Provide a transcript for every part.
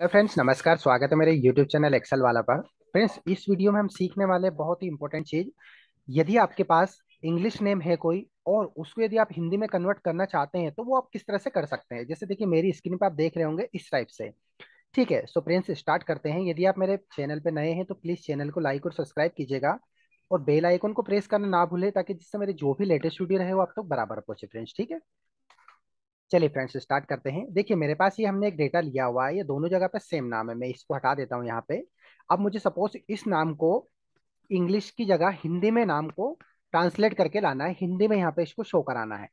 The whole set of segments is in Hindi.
हेलो फ्रेंड्स नमस्कार स्वागत है मेरे यूट्यूब चैनल एक्सेल वाला पर फ्रेंड्स इस वीडियो में हम सीखने वाले बहुत ही इंपॉर्टेंट चीज यदि आपके पास इंग्लिश नेम है कोई और उसको यदि आप हिंदी में कन्वर्ट करना चाहते हैं तो वो आप किस तरह से कर सकते हैं जैसे देखिए मेरी स्क्रीन पर आप देख रहे होंगे इस टाइप से ठीक है सो फ्रेंड्स स्टार्ट करते हैं यदि आप मेरे चैनल पर नए हैं तो प्लीज चैनल को लाइक और सब्सक्राइब कीजिएगा और बेल आइकन को प्रेस करना ना भूले ताकि जिससे मेरे जो भी लेटेस्ट वीडियो रहे वो आप तक तो बराबर पहुंचे फ्रेंड्स ठीक है चलिए फ्रेंड्स स्टार्ट करते हैं देखिए मेरे पास ये हमने एक डेटा लिया हुआ है ये दोनों जगह पे सेम नाम है मैं इसको हटा देता हूँ यहाँ पे अब मुझे सपोज इस नाम को इंग्लिश की जगह हिंदी में नाम को ट्रांसलेट करके लाना है हिंदी में यहाँ पे इसको शो कराना है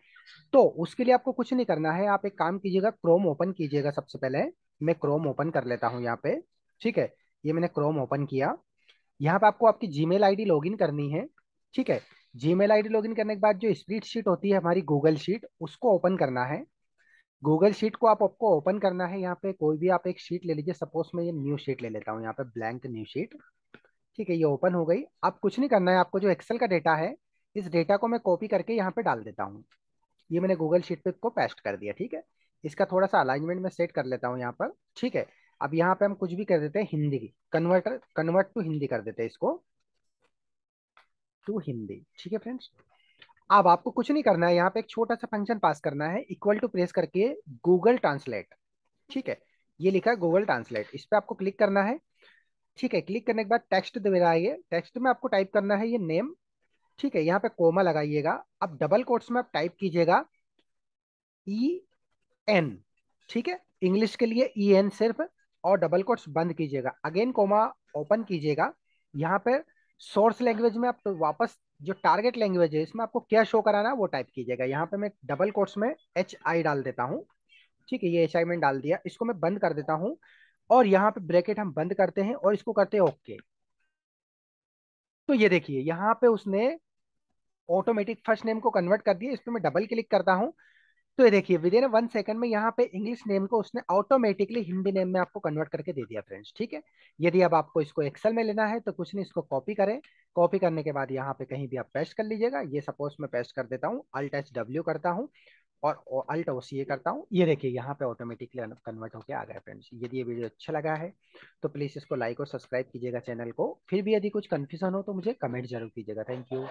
तो उसके लिए आपको कुछ नहीं करना है आप एक काम कीजिएगा क्रोम ओपन कीजिएगा सबसे पहले मैं क्रोम ओपन कर लेता हूँ यहाँ पे ठीक है ये मैंने क्रोम ओपन किया यहाँ पे आपको आपकी जी मेल लॉगिन करनी है ठीक है जी मेल लॉगिन करने के बाद जो स्प्रीड शीट होती है हमारी गूगल शीट उसको ओपन करना है गूगल शीट को आप आपको ओपन करना है यहाँ पे कोई भी आप एक शीट ले लीजिए सपोज मैं ये न्यू शीट ले लेता हूँ यहाँ पे ब्लैंक न्यू शीट ठीक है ये ओपन हो गई आप कुछ नहीं करना है आपको जो एक्सेल का डेटा है इस डेटा को मैं कॉपी करके यहाँ पे डाल देता हूँ ये मैंने गूगल शीट पे को पेस्ट कर दिया ठीक है इसका थोड़ा सा अलाइनमेंट मैं सेट कर लेता हूँ यहाँ पर ठीक है अब यहाँ पे हम कुछ भी कर देते हैं Hindi converter convert to Hindi कर देते हैं इसको टू हिंदी ठीक है फ्रेंड्स अब आपको कुछ नहीं करना है यहाँ पे एक छोटा सा फंक्शन पास करना है इक्वल टू प्रेस करके गूगल ट्रांसलेट ठीक है ये लिखा है गूगल ट्रांसलेट इस पर आपको क्लिक करना है ठीक है क्लिक करने के बाद टेक्स्ट दे रहा है टेक्स्ट में आपको टाइप करना है ये नेम ठीक है यहाँ पे कोमा लगाइएगा अब डबल कोट्स में आप टाइप कीजिएगा ई e एन ठीक है इंग्लिश के लिए ई e एन सिर्फ और डबल कोट्स बंद कीजिएगा अगेन कोमा ओपन कीजिएगा यहाँ पर सोर्स लैंग्वेज में आप तो वापस जो टारगेट लैंग्वेज है इसमें आपको क्या शो कराना है वो टाइप कीजिएगा यहाँ पे मैं डबल कोट्स में एच आई डाल देता हूँ ठीक है ये एच आई में डाल दिया इसको मैं बंद कर देता हूँ और यहाँ पे ब्रैकेट हम बंद करते हैं और इसको करते हैं ओके तो ये देखिए यहाँ पे उसने ऑटोमेटिक फर्स्ट नेम को कन्वर्ट कर दिया इस पर मैं डबल क्लिक करता हूँ तो ये देखिए विद इन वन सेकंड में यहाँ पे इंग्लिश नेम को उसने ऑटोमेटिकली हिंदी नेम में आपको कन्वर्ट करके दे दिया फ्रेंड्स ठीक है यदि अब आपको इसको एक्सेल में लेना है तो कुछ नहीं इसको कॉपी करें कॉपी करने के बाद यहाँ पे कहीं भी आप पेस्ट कर लीजिएगा ये सपोज मैं पेस्ट कर देता हूँ अल्ट एच डब्ल्यू करता हूँ और अल्ट ओ सी ए करता हूँ ये देखिए यहाँ पे ऑटोमेटिकली कन्वर्ट होकर आ गया फ्रेंड्स यदि ये वीडियो अच्छा लगा है तो प्लीज़ इसको लाइक और सब्सक्राइब कीजिएगा चैनल को फिर भी यदि कुछ कन्फ्यूजन हो तो मुझे कमेंट जरूर कीजिएगा थैंक यू